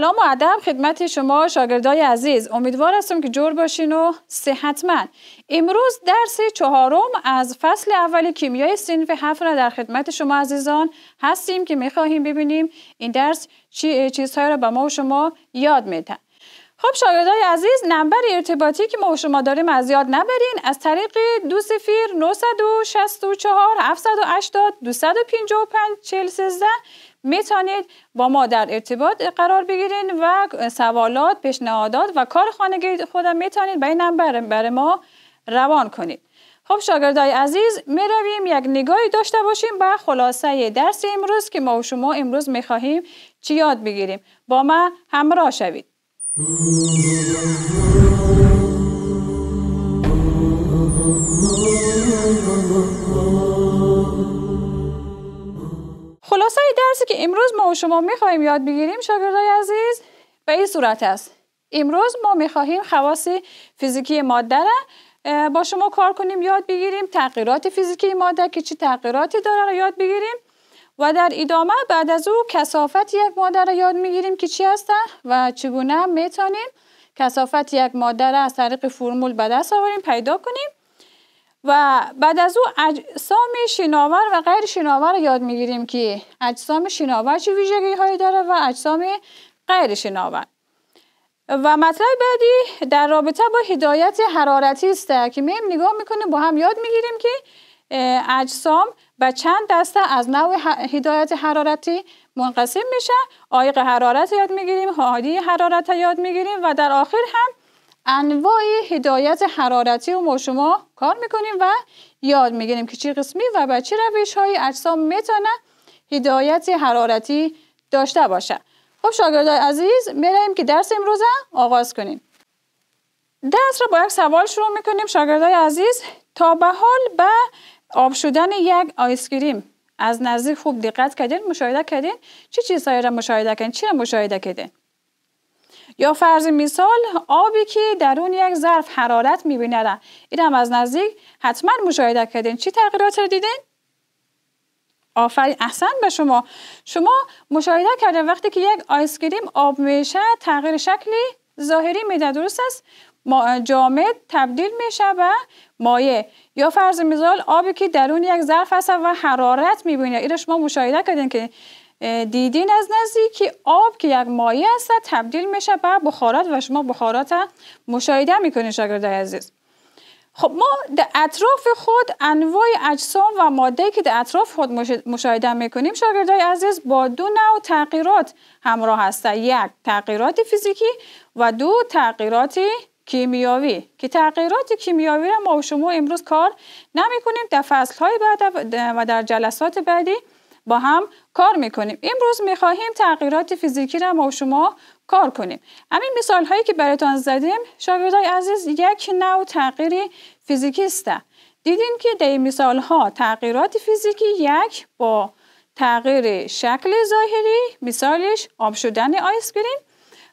سلام و ادب خدمت شما شاگردای عزیز امیدوار هستم که جور باشین و صحتمند امروز درس چهارم از فصل اول کیمیای سینف هفت را در خدمت شما عزیزان هستیم که میخواهیم ببینیم این درس چی، چیزهایی را به ما و شما یاد میدن خب شاگردای عزیز نمبر ارتباطی که ما و شما داریم از یاد نبرین از طریق دو سفیر 964 780 255 413 میتونید با ما در ارتباط قرار بگیرین و سوالات، پیشنهادات و کار خانگی خودم میتونید به این نمبر برای ما روان کنید. خب شاگردای عزیز میرویم یک نگاهی داشته باشیم به خلاصه درس امروز که ما و شما امروز می خواهیم چی یاد بگیریم. با ما همراه شوید. خلاصه درسی که امروز ما و شما میخواهیم یاد بگیریم شاگردای عزیز به این صورت است امروز ما میخواهیم خواص فیزیکی ماده را با شما کار کنیم یاد بگیریم تغییرات فیزیکی ماده که چه تغییراتی داره یاد بگیریم و در ادامه بعد از او کسافت یک مادر را یاد میگیریم که چی هستن و چگونه میتونیم کسافت یک مادر را از طریق فرمول به دست آوریم پیدا کنیم و بعد از او اجسام شناور و غیر شناور را یاد میگیریم که اجسام شناور چه ویژگی هایی داره و اجسام غیر شناور و مطلب بعدی در رابطه با هدایت حرارتی است که میم نگاه میکنیم با هم یاد میگیریم که اجسام و چند دسته از نوع هدایت حرارتی منقسم میشه آیق حرارت یاد میگیریم هادی حرارت یاد میگیریم و در آخر هم انواع هدایت حرارتی و ما شما کار میکنیم و یاد میگیریم که چه قسمی و به چه روش های اجسام میتونه هدایت حرارتی داشته باشه خب شاگردای عزیز میرهیم که درس امروز آغاز کنیم درس را با یک سوال شروع میکنیم شاگردای عزیز تا به حال به آب شدن یک آیسکریم از نزدیک خوب دقت کردین مشاهده کردین چه چیزهایی را مشاهده کردین چی را مشاهده کردین یا فرض مثال آبی که درون یک ظرف حرارت میبینه این هم از نزدیک حتما مشاهده کردین چی تغییرات را دیدین آفرین احسن به شما شما مشاهده کردین وقتی که یک آیسکریم آب میشه تغییر شکلی ظاهری میده درست است جامد تبدیل میشه به مایع یا فرض مثال آبی که درون یک ظرف هست و حرارت میبینه این شما مشاهده کردین که دیدین از نزدیکی آب که یک مایع است تبدیل میشه به بخارات و شما بخارات مشاهده میکنین شاگردای عزیز خب ما در اطراف خود انواع اجسام و ماده که در اطراف خود مشاهده میکنیم شاگردای عزیز با دو نوع تغییرات همراه هسته یک تغییرات فیزیکی و دو تغییرات کیمیاوی که تغییرات کیمیاوی را ما و شما امروز کار نمیکنیم در فصل های بعد و در جلسات بعدی با هم کار کنیم امروز خواهیم تغییرات فیزیکی را ما و شما کار کنیم همین مثال هایی که براتان زدیم شاگردای عزیز یک نوع تغییر فیزیکی است دیدین که در این مثال ها تغییرات فیزیکی یک با تغییر شکل ظاهری مثالش آب شدن آیسکریم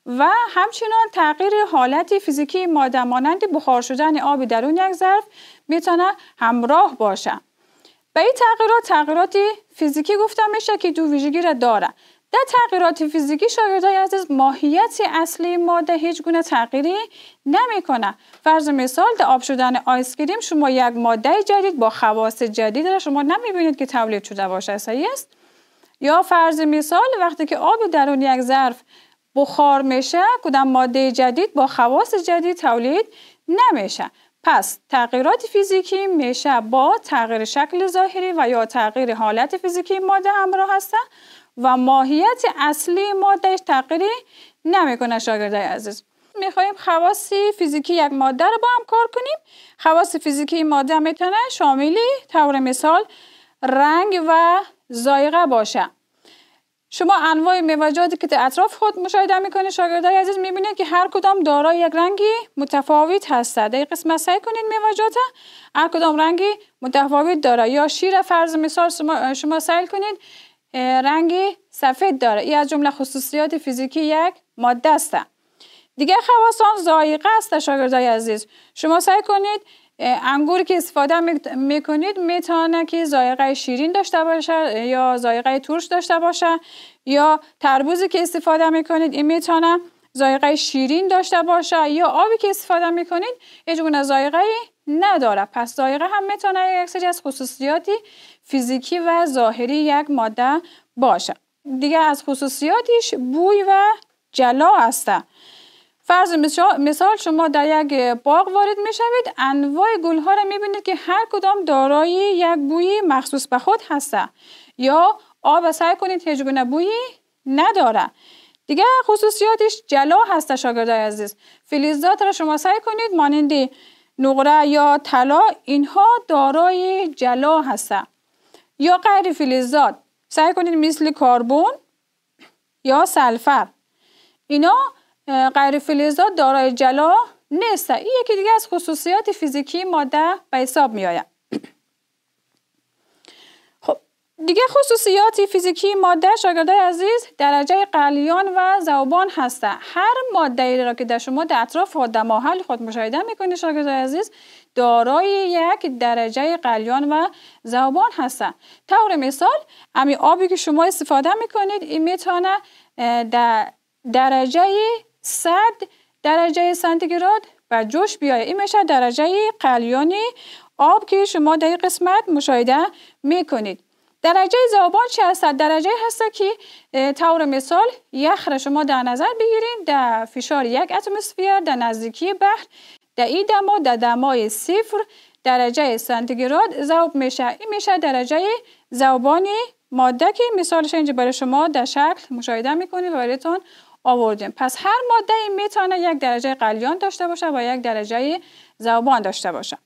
و همچنان تغییر حالت فیزیکی ماده مانند بخار شدن آب درون یک ظرف میتونه همراه باشه به این تغییرات تغییرات فیزیکی گفته میشه که دو ویژگی را داره در تغییرات فیزیکی شاگردای عزیز ماهیت اصلی ماده هیچ گونه تغییری نمیکنه فرض مثال در آب شدن آیس کریم شما یک ماده جدید با خواص جدید را شما نمیبینید که تولید شده باشه صحیح است یا فرض مثال وقتی که آب درون یک ظرف بخار میشه کدام ماده جدید با خواص جدید تولید نمیشه پس تغییرات فیزیکی میشه با تغییر شکل ظاهری و یا تغییر حالت فیزیکی ماده همراه هستن و ماهیت اصلی مادهش تغییری نمیکنه شاگردای عزیز میخوایم خواص فیزیکی یک ماده رو با هم کار کنیم خواص فیزیکی ماده میتونه شامل طور مثال رنگ و زایقه باشه شما انواع مواجهاتی که در اطراف خود مشاهده میکنید شاگردای عزیز میبینید که هر کدام دارای یک رنگی متفاوت هستند در قسمت سعی کنید مواجهات هر کدام رنگی متفاوت داره یا شیر فرض مثال شما, شما سعی کنید رنگی سفید داره این از جمله خصوصیات فیزیکی یک ماده است دیگه خواص آن ذائقه است شاگردای عزیز شما سعی کنید انگور که استفاده میکنید میتونه که زایقه شیرین داشته باشه یا زایقه ترش داشته باشه یا تربوزی که استفاده میکنید این میتونه زایقه شیرین داشته باشه یا آبی که استفاده میکنید هیچ گونه نداره پس زایقه هم میتونه یک سری از خصوصیاتی فیزیکی و ظاهری یک ماده باشه دیگه از خصوصیاتش بوی و جلا هسته فرض مثال شما در یک باغ وارد می شوید انواع گل ها را می بینید که هر کدام دارای یک بوی مخصوص به خود هسته. یا آب سعی کنید هیچ بویی نداره دیگه خصوصیاتش جلا هست شاگردای عزیز فلزات را شما سعی کنید مانند نقره یا طلا اینها دارای جلا هسته. یا غیر فلزات سعی کنید مثل کاربون یا سلفر اینا غیر فلزات دارای جلا نیست این یکی دیگه از خصوصیات فیزیکی ماده به حساب می آید خب دیگه خصوصیات فیزیکی ماده شاگردای عزیز درجه قلیان و زوبان هست. هر ماده ای را که در شما در اطراف خود در محل خود مشاهده کنید شاگردای عزیز دارای یک درجه قلیان و زوبان هست. طور مثال امی آبی که شما استفاده میکنید این میتونه در درجه صد درجه سانتیگراد و جوش بیاید. این میشه درجه قلیانی آب که شما در این قسمت مشاهده میکنید درجه زابان هست؟ درجه هست که طور مثال یخ را شما در نظر بگیرید. در فشار یک اتمسفر در نزدیکی بحر در این دما در دمای صفر درجه سانتیگراد زوب میشه این میشه درجه ذوبان ماده که مثالش اینجا برای شما در شکل مشاهده میکنید و برایتان پس هر ماده ای میتونه یک درجه قلیان داشته باشه و یک درجه زبان داشته باشه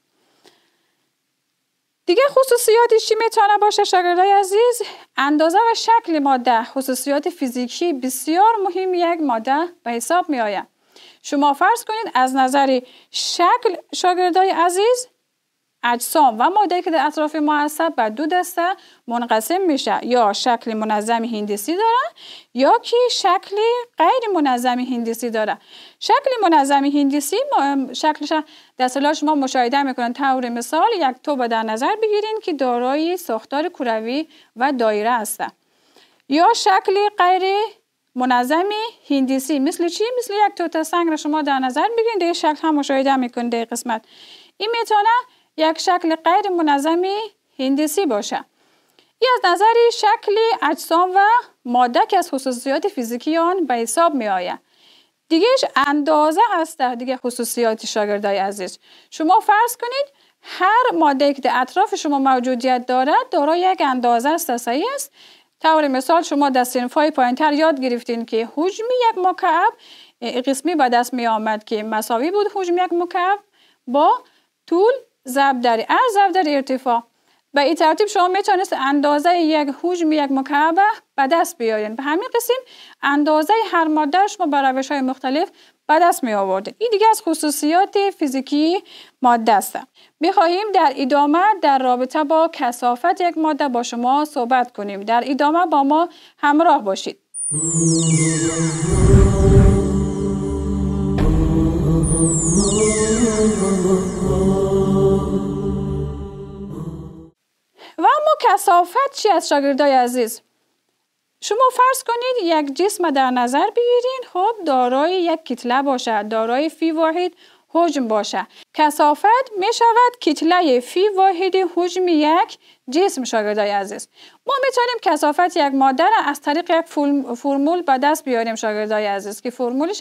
دیگه خصوصیاتی چی میتونه باشه شاگردای عزیز اندازه و شکل ماده خصوصیات فیزیکی بسیار مهم یک ماده به حساب می آید شما فرض کنید از نظر شکل شاگردای عزیز اجسام و ماده که در اطراف معصب بر دو دسته منقسم میشه یا شکل منظم هندسی داره یا که شکل غیر منظم هندسی داره شکل منظم هندسی شکلش در سلاش شما مشاهده میکنن طور مثال یک توبه در نظر بگیرین که دارای ساختار کروی و دایره هسته یا شکل غیر منظم هندسی مثل چی مثل یک تا سنگ را شما در نظر بگیرین در شکل هم مشاهده میکنن در قسمت این میتونه یک شکل غیر منظمی هندسی باشه ای از نظر شکل اجسام و ماده که از خصوصیات فیزیکی آن به حساب می آید دیگهش اندازه هست در دیگه خصوصیات شاگردای عزیز شما فرض کنید هر ماده که در اطراف شما موجودیت دارد دارای یک اندازه است صحیح است طور مثال شما در سنفای تر یاد گرفتین که حجم یک مکعب قسمی به دست می آمد که مساوی بود حجم یک مکعب با طول ضرب در از ضرب در ارتفاع به این ترتیب شما میتونست اندازه یک حجم یک مکعب به دست بیارین به همین قسم اندازه هر ماده شما به روش های مختلف به دست می آوردین این دیگه از خصوصیات فیزیکی ماده است میخواهیم در ادامه در رابطه با کسافت یک ماده با شما صحبت کنیم در ادامه با ما همراه باشید کسافت چی از شاگردای عزیز شما فرض کنید یک جسم در نظر بگیرید خب دارای یک کتله باشه دارای فی واحد حجم باشه کسافت می شود کتله فی واحد حجم یک جسم شاگردای عزیز ما میتونیم کسافت یک ماده را از طریق یک فرمول به دست بیاریم شاگردای عزیز که فرمولش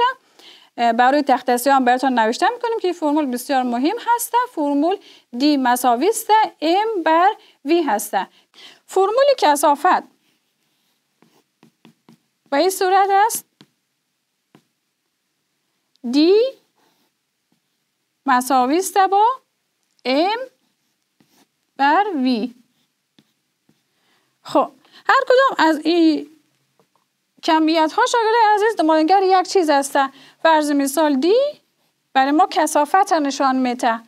برای تختصی هم براتون نوشته میکنیم که فرمول بسیار مهم هسته فرمول دی مساویسته است بر V هسته فرمول کسافت به این صورت است D مساوی است با M بر V خب هر کدام از این کمیت ها شاگرد عزیز دمانگر یک چیز است. فرض مثال D برای ما کسافت نشان میده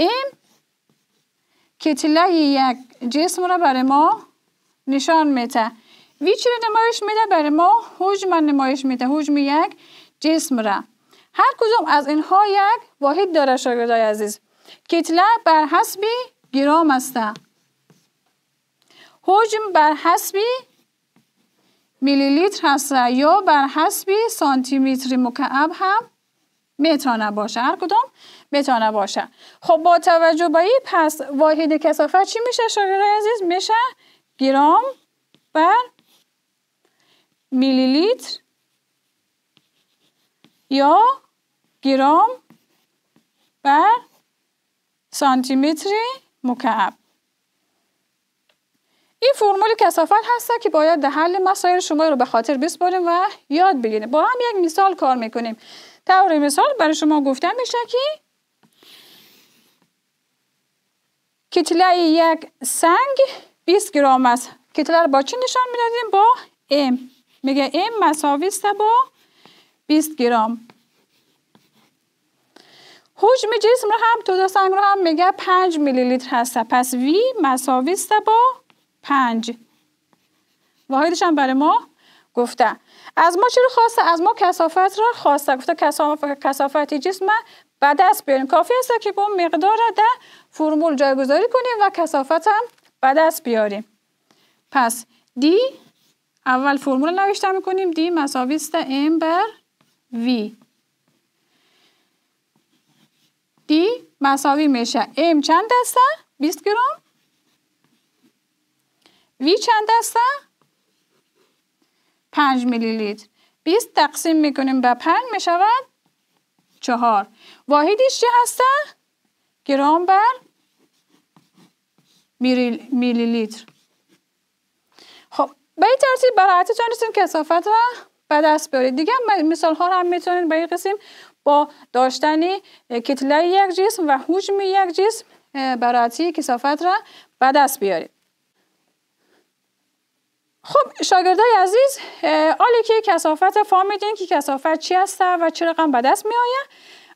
M که یک جسم را برای ما نشان میده ویچ را نمایش میده برای ما حجم نمایش میده حجم یک جسم را هر کدوم از اینها یک واحد داره شاگردای عزیز کتله بر حسب گرام است حجم بر حسب میلی لیتر هست یا بر حسب سانتی متر مکعب هم میتونه باشه هر کدوم بتانه باشه خب با توجه به این پس واحد کسافت چی میشه شاگردای عزیز میشه گرام بر میلی لیتر یا گرام بر سانتی متر مکعب این فرمول کسافت هسته که باید در حل مسائل شما رو به خاطر بسپاریم و یاد بگیریم با هم یک مثال کار میکنیم طور مثال برای شما گفته میشه که کتله یک سنگ 20 گرام است کتله رو با چی نشان میدادیم با ام میگه ام مساوی است با 20 گرم حجم جسم رو هم توده سنگ رو هم میگه 5 میلی لیتر هست پس وی مساوی است با 5 واحدش هم برای ما گفته از ما چی رو خواسته از ما کثافت رو خواسته گفته کثافت جسم به دست بیاریم کافی است که اون مقدار در فرمول جایگذاری کنیم و کسافت هم به دست بیاریم پس دی اول فرمول نوشته میکنیم دی مساوی است ام بر وی دی مساوی میشه ام چند دسته؟ 20 گرم وی چند دسته؟ 5 میلی لیتر 20 تقسیم میکنیم به 5 میشود 4 واحدش چه هسته؟ گرام بر میلی لیتر خب به این ترتیب برای تونستیم کسافت را به دست بیارید دیگه مثال ها را هم میتونید به این قسم با داشتن کتله یک جسم و حجم یک جسم برایتی کسافت را به دست بیارید خب شاگردای عزیز آلی که کسافت فهمیدین که کسافت چی هست و چه رقم به دست می آید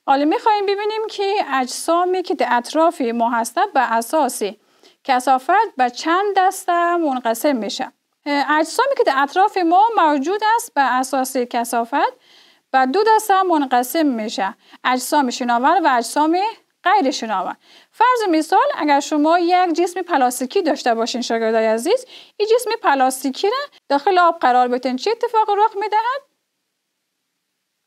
آلی می ببینیم که اجسامی که در اطراف ما هستند به اساسی کسافت به چند دسته منقسم میشه اجسامی که در اطراف ما موجود است به اساس کسافت به دو دسته منقسم میشه اجسام شناور و اجسام غیر شناور فرض مثال اگر شما یک جسم پلاستیکی داشته باشین شاگردای عزیز این جسم پلاستیکی را داخل آب قرار بدین چه اتفاق رخ میدهد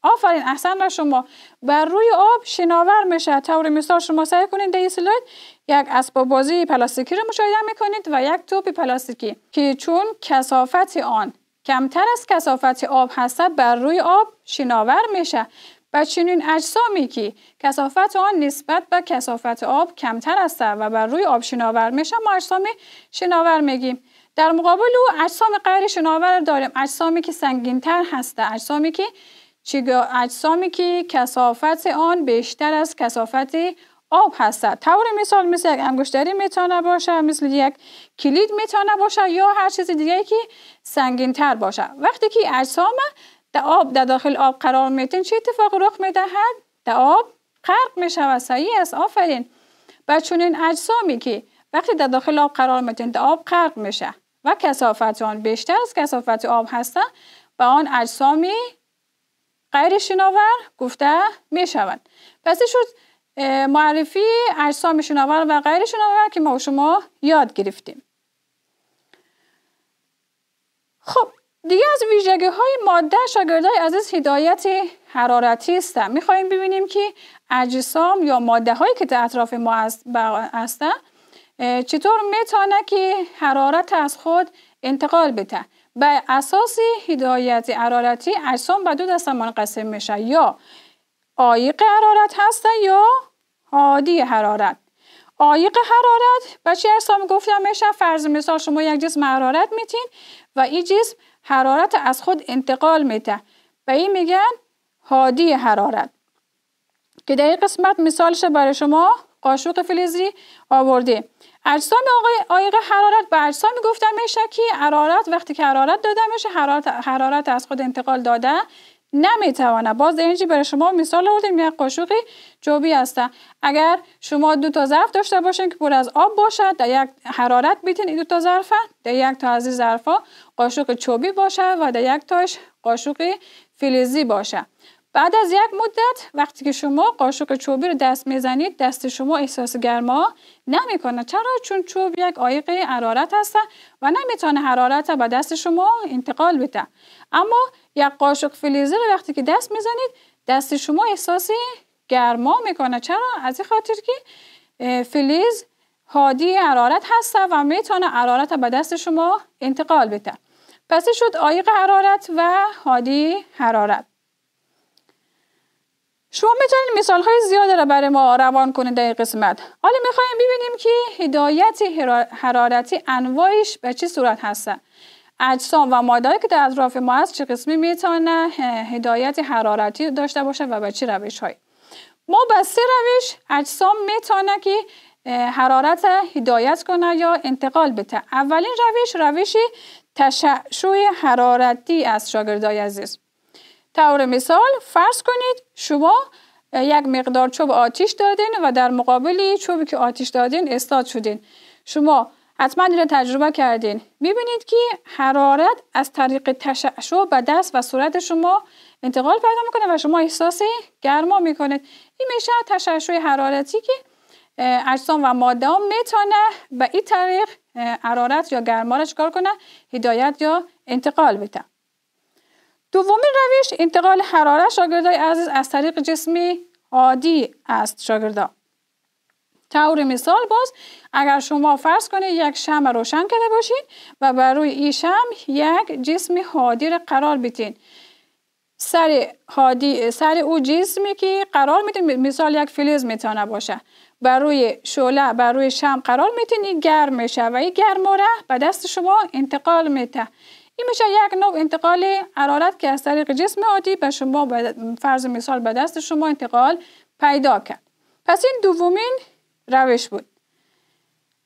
آفرین احسن را شما بر روی آب شناور میشه طور مثال شما سعی کنید در سلاید یک اسباب بازی پلاستیکی رو مشاهده میکنید و یک توپ پلاستیکی که چون کسافت آن کمتر از کسافت آب هستد بر روی آب شناور میشه و چنین اجسامی که کسافت آن نسبت به کسافت آب کمتر است و بر روی آب شناور میشه ما اجسام شناور میگیم در مقابل او اجسام غیر شناور داریم اجسامی که سنگینتر هسته اجسامی که چگاه اجسامی که کسافت آن بیشتر از کسافت آب هستد طور مثال مثل یک انگشتری میتونه باشه مثل یک کلید میتونه باشه یا هر چیز دیگه که سنگین تر باشه وقتی که اجسام در آب در داخل آب قرار میتین چه اتفاق رخ میدهد در آب غرق و سعی است آفرین و چون این اجسامی که وقتی در داخل آب قرار میتین در آب غرق میشه و کسافت آن بیشتر از کسافت آب هستن و آن اجسامی غیر شناور گفته می شود پس شد معرفی اجسام شناور و غیر شناور که ما شما یاد گرفتیم خب دیگه از ویژگی های ماده شاگردای عزیز هدایت حرارتی است خواهیم ببینیم که اجسام یا ماده هایی که در اطراف ما هستند چطور میتونه که حرارت از خود انتقال بده به اساس هدایت عرارتی اجسام به دو دسته منقسم میشه یا آیق حرارت هسته یا هادی حرارت آیق حرارت به چه اجسام گفتم میشه فرض مثال شما یک جسم حرارت میتین و این جسم حرارت از خود انتقال میده به این میگن هادی حرارت که در این قسمت مثالش برای شما قاشوق فلزی آورده اجسام آقای عایق حرارت به اجسام میگفتن میشکی حرارت وقتی که حرارت میشه حرارت حرارت از خود انتقال داده نمیتوانه باز انرژی برای شما مثال آوردیم یک قاشقی جوبی هستن اگر شما دو تا ظرف داشته باشین که پر از آب باشد در یک حرارت بیتین دو تا ظرفه در یک تا از این ظرفا قاشق چوبی باشه و در یک تاش قاشق فلزی باشه بعد از یک مدت وقتی که شما قاشق چوبی رو دست میزنید دست شما احساس گرما نمیکنه چرا چون چوب یک عایق حرارت هست و نمیتونه حرارت به دست شما انتقال بده اما یک قاشق رو وقتی که دست میزنید دست شما احساس گرما میکنه چرا از این خاطر که فلیز هادی حرارت هست و میتونه حرارت به دست شما انتقال بده پس شد عایق حرارت و هادی حرارت شما میتونید مثال های زیاده را برای ما روان کنید در این قسمت حالا میخوایم ببینیم که هدایت حرارتی انواعش به چه صورت هستن. اجسام و مادایی که در اطراف ما هست چه قسمی میتونه هدایت حرارتی داشته باشه و به چه روش های ما به سه روش اجسام میتونه که حرارت هدایت کنه یا انتقال بده اولین روش روش تشعشع حرارتی از شاگردای عزیز طور مثال فرض کنید شما یک مقدار چوب آتیش دادین و در مقابل چوبی که آتیش دادین استاد شدین شما حتما این تجربه کردین میبینید که حرارت از طریق تشعشع به دست و صورت شما انتقال پیدا میکنه و شما احساس گرما میکنید این میشه تشعشع حرارتی که اجسام و ماده ها میتونه به این طریق حرارت یا گرما را چکار کنه هدایت یا انتقال بده دومین روش انتقال حرارت شاگردای عزیز از طریق جسمی عادی است شاگردا طور مثال باز اگر شما فرض کنید یک شم روشن کرده باشید و بر روی این شم یک جسم حادی را قرار بیتین سر حادی سر او جسمی که قرار میتین مثال یک فلز میتونه باشه بر روی شعله بر روی شم قرار میتین گرم میشه و این گرم را به دست شما انتقال میده این میشه یک نوع انتقال حرارت که از طریق جسم عادی به شما فرض مثال به دست شما انتقال پیدا کرد پس این دومین روش بود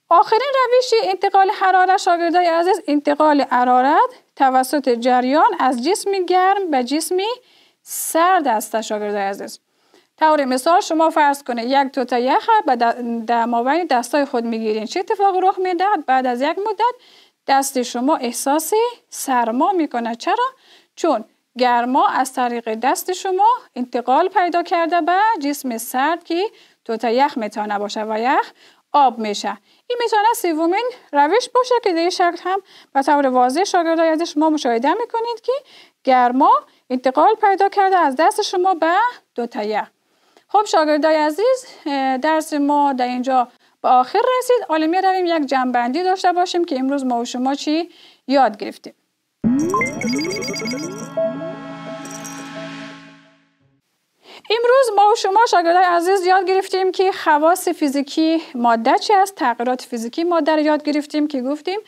آخرین روش انتقال حرارت شاگردای عزیز انتقال حرارت توسط جریان از جسم گرم به جسم سرد است شاگردای عزیز طور مثال شما فرض کنه یک توت یخ به در دستای خود میگیرین چه اتفاق رخ میدهد بعد از یک مدت دست شما احساس سرما میکنه چرا؟ چون گرما از طریق دست شما انتقال پیدا کرده به جسم سرد که توتا یخ میتونه باشه و یخ آب میشه این میتونه سومین روش باشه که در شکل هم به طور واضح شاگرد از شما مشاهده میکنید که گرما انتقال پیدا کرده از دست شما به دوتا یخ خب شاگردای عزیز درس ما در اینجا به آخر رسید می رویم یک جنبندی داشته باشیم که امروز ما و شما چی یاد گرفتیم امروز ما و شما شاگردای عزیز یاد گرفتیم که خواص فیزیکی ماده چی است تغییرات فیزیکی ماده رو یاد گرفتیم که گفتیم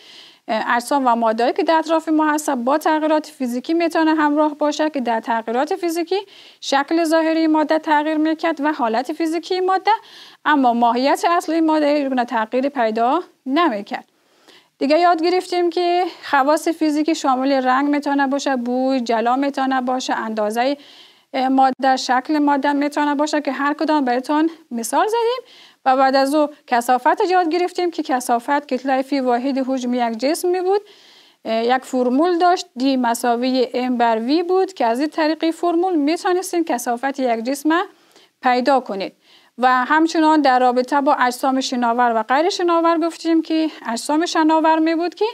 ارسان و مادهایی که در اطراف ما هستن با تغییرات فیزیکی میتونه همراه باشد که در تغییرات فیزیکی شکل ظاهری ماده تغییر میکرد و حالت فیزیکی ماده اما ماهیت اصلی ماده گونه تغییری پیدا نمیکرد دیگه یاد گرفتیم که خواص فیزیکی شامل رنگ میتونه باشه بوی جلا میتونه باشه اندازه ماده شکل ماده میتونه باشه که هر کدام براتون مثال زدیم و بعد از او کسافت یاد گرفتیم که کسافت کتله فی واحد حجم یک جسم می بود یک فرمول داشت دی مساوی ام بر وی بود که از این طریق فرمول می توانستیم کسافت یک جسم پیدا کنید و همچنان در رابطه با اجسام شناور و غیر شناور گفتیم که اجسام شناور می بود که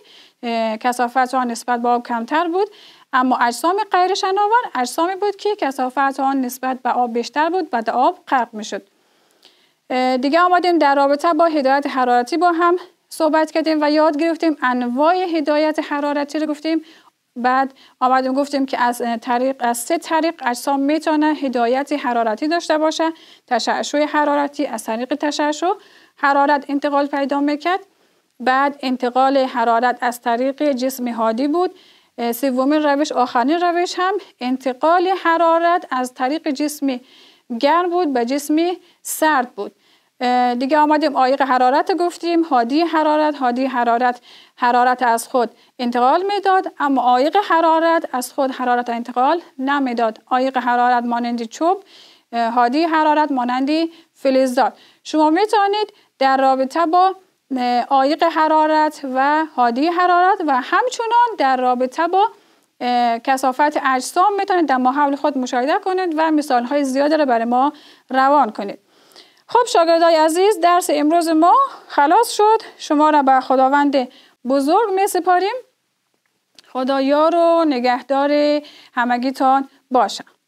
کسافت آن نسبت به آب کمتر بود اما اجسام غیر شناور اجسامی بود که کسافت آن نسبت به آب بیشتر بود و در آب غرق می شد دیگه آمدیم در رابطه با هدایت حرارتی با هم صحبت کردیم و یاد گرفتیم انواع هدایت حرارتی رو گفتیم بعد آمدیم گفتیم که از طریق از سه طریق اجسام میتونه هدایت حرارتی داشته باشه تشعشع حرارتی از طریق تشعشع حرارت انتقال پیدا میکرد بعد انتقال حرارت از طریق جسم هادی بود سومین روش آخرین روش هم انتقال حرارت از طریق جسم گرم بود به جسم سرد بود دیگه آمدیم آیق حرارت گفتیم هادی حرارت هادی حرارت حرارت از خود انتقال میداد اما آیق حرارت از خود حرارت انتقال نمیداد آیق حرارت مانند چوب هادی حرارت مانند فلزات شما میتونید در رابطه با آیق حرارت و هادی حرارت و همچنان در رابطه با کسافت اجسام میتونید در ماحول خود مشاهده کنید و مثال های زیاده رو برای ما روان کنید خب شاگردای عزیز درس امروز ما خلاص شد شما را به خداوند بزرگ می سپاریم خدایا رو نگهدار همگیتان باشم